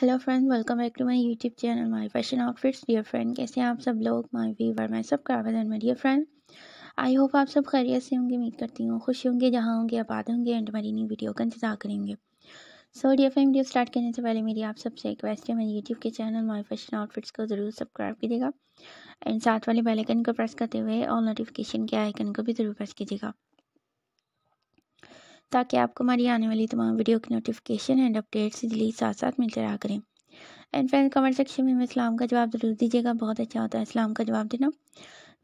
Hello friend welcome back to my YouTube channel my fashion outfits dear friend कैसे हैं आप सब लोग माय वीवर मैं सब कावल and dear friend I hope आप सब खैरियत से होंगे उम्मीद करती हूँ खुश होंगे जहाँ होंगे आबाद होंगे एंड मेरी नई वीडियो का इंतजार करेंगे so dear friend video start करने से पहले मेरी आप सबसे रिक्वेस्ट है मेरे यूट्यूब के चैनल माई फैशन आउटफिट्स को ज़रूर सब्सक्राइब कीजिएगा एंड साथ वाले बेलाइकन को प्रेस करते हुए और नोटिफिकेशन के आइकन को भी ज़रूर प्रेस कीजिएगा ताकि आपको हमारी आने वाली तमाम वीडियो की नोटिफिकेशन एंड अपडेट्स जल्दी साथ साथ मिलते रहा करें एंड फ्रेंड कमेंट सेक्शन में इस्लाम का जवाब ज़रूर दीजिएगा बहुत अच्छा होता है इस्लाम का जवाब देना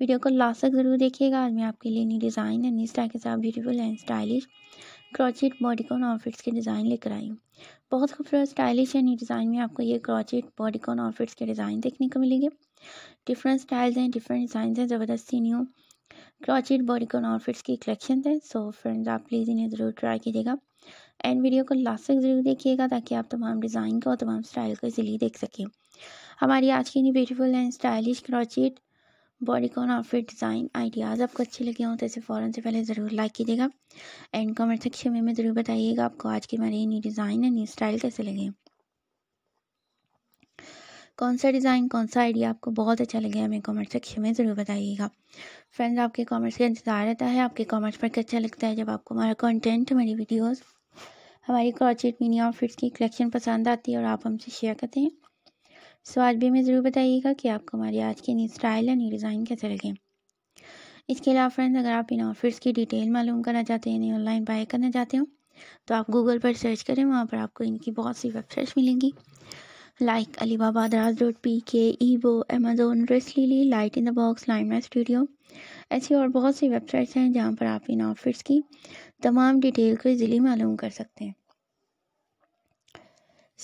वीडियो को लास्ट तक ज़रूर देखिएगा आज मैं आपके लिए नई डिज़ाइन एंड नई स्टाइल के साथ beautiful and stylish crochet bodycon outfits के डिज़ाइन लेकर आई हूँ बहुत खूबसूरत स्टाइलिश है नई डिज़ाइन में आपको ये क्रॉचिट बॉडीकॉन आउटफिट्स के डिज़ाइन देखने को मिलेंगे डिफरेंट स्टाइल्स हैं डिफरेंट डिज़ाइन हैं ज़बरदस्ती न्यू क्रॉचिड बॉडीकॉन आउटफिट्स की कलेक्शन है सो फ्रेंड्स आप प्लीज़ इन्हें ज़रूर ट्राई कीजिएगा एंड वीडियो को लास्ट तक ज़रूर देखिएगा ताकि आप तमाम डिज़ाइन को और तमाम स्टाइल को इसलिए देख सकें हमारी आज की beautiful and stylish crochet bodycon outfit design ideas आपको अच्छे लगे हों तो इसे फ़ौर से पहले ज़रूर लाइक कीजिएगा एंड कमेंट सेक्शन में ज़रूर बताइएगा आपको आज की हमारी new design and new style कैसे लगे कौन सा डिज़ाइन कौन सा आइडिया आपको बहुत अच्छा लगे हमें कॉमेंट सेक्शन में ज़रूर बताइएगा फ्रेंड्स आपके कॉमेंट्स का इंतज़ार रहता है आपके कॉमेंट्स पर अच्छा लगता है जब आपको हमारा कॉन्टेंट हमारी वीडियोज़ हमारी क्रॉचेट मिनी आउटफिट्स की कलेक्शन पसंद आती है और आप हमसे शेयर करते हैं सो आज भी हमें ज़रूर बताइएगा कि आपको हमारी आज की न्यू स्टाइल या न्यू डिज़ाइन कैसे लगे इसके अलावा फ्रेंड्स अगर आप इन ऑफर्स की डिटेल मालूम करना चाहते हैं इन्हें ऑनलाइन बाय करना चाहते हो तो आप गूगल पर सर्च करें वहाँ पर आपको इनकी बहुत सी वेबसाइट्स मिलेंगी like like Alibaba, Daraz.pk, Ebo, Amazon, Restlily, light in the box line studio ऐसी और बहुत सी वेबसाइट्स हैं जहाँ पर आप इन ऑफिट्स की तमाम डिटेल को इजीली मालूम कर सकते हैं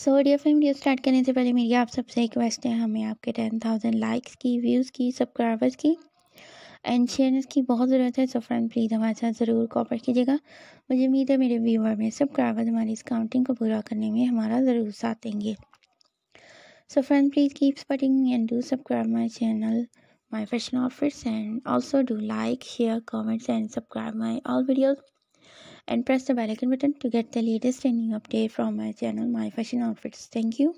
सो एफ फिल्म वीडियो स्टार्ट करने से पहले मेरी आप सबसे रिक्वेस्ट है हमें आपके टेन थाउजेंड लाइक्स की व्यूज़ की सब्सक्राइबर्स की एंड शेयर की बहुत ज़रूरत है सो फ्रेंड प्लीज़ हमारे साथ ज़रूर कॉपर कीजिएगा मुझे उम्मीद है मेरे व्यूअर में सब्सक्राइबर्स हमारी इस काउंटिंग को पूरा करने में हमारा ज़रूर साथ देंगे So friend, please keep supporting and do subscribe my channel, my fashion outfits and also do like, share, comments and subscribe my all videos and press the bell icon button to get the latest trending update from my channel, my fashion outfits. Thank you.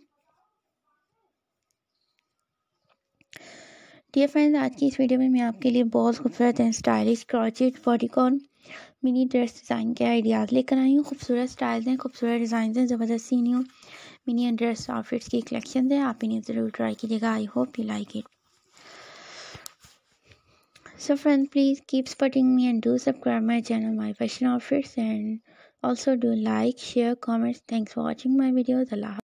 Dear friends आज की इस video में मैं आपके लिए बहुत खूबसूरत and stylish crochet bodycon mini dress design के आइडियाज़ लेकर आई हूँ खूबसूरत स्टाइल्स हैं खूबसूरत डिज़ाइन हैं ज़बरदस्त सीनियों मिनी एंड ड्रेस आउटफिट्स की कलेक्शन है आप इन्हें जरूर ट्राई कीजिएगा I hope you like it so friend please keep supporting me and do subscribe my channel my fashion outfits and also do like share comments thanks for watching my videos Allah